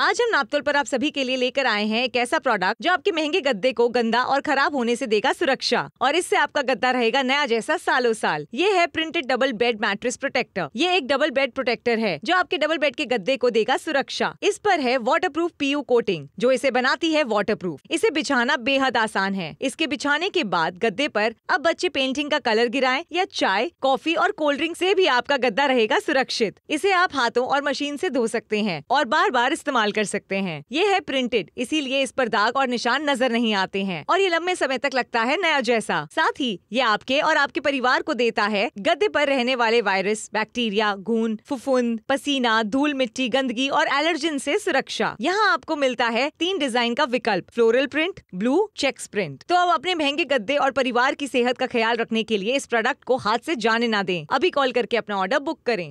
आज हम नापतोल पर आप सभी के लिए लेकर आए हैं एक ऐसा प्रोडक्ट जो आपके महंगे गद्दे को गंदा और खराब होने से देगा सुरक्षा और इससे आपका गद्दा रहेगा नया जैसा सालों साल ये है printed double bed mattress protector ये एक डबल बेड प्रोटेक्टर है जो आपके डबल बेड के गद्दे को देगा सुरक्षा इस पर है वाटर प्रूफ पीयू कोटिंग जो इसे बनाती है वाटर प्रूफ इसे बिछाना बेहद आसान है इसके बिछाने के बाद गद्दे आरोप अब बच्चे पेंटिंग का कलर गिराए या चाय कॉफी और कोल्ड ड्रिंक ऐसी भी आपका गद्दा रहेगा सुरक्षित इसे आप हाथों और मशीन ऐसी धो सकते हैं और बार बार इस्तेमाल इस्तेमाल कर सकते हैं ये है प्रिंटेड इसीलिए इस पर दाग और निशान नजर नहीं आते हैं और ये लंबे समय तक लगता है नया जैसा साथ ही ये आपके और आपके परिवार को देता है गद्दे पर रहने वाले वायरस बैक्टीरिया घून फुफुंद पसीना धूल मिट्टी गंदगी और एलर्जिन से सुरक्षा यहाँ आपको मिलता है तीन डिजाइन का विकल्प floral print blue checks print तो अब अपने महंगे गद्दे और परिवार की सेहत का ख्याल रखने के लिए इस प्रोडक्ट को हाथ से जाने ना दें अभी कॉल करके अपना ऑर्डर बुक करें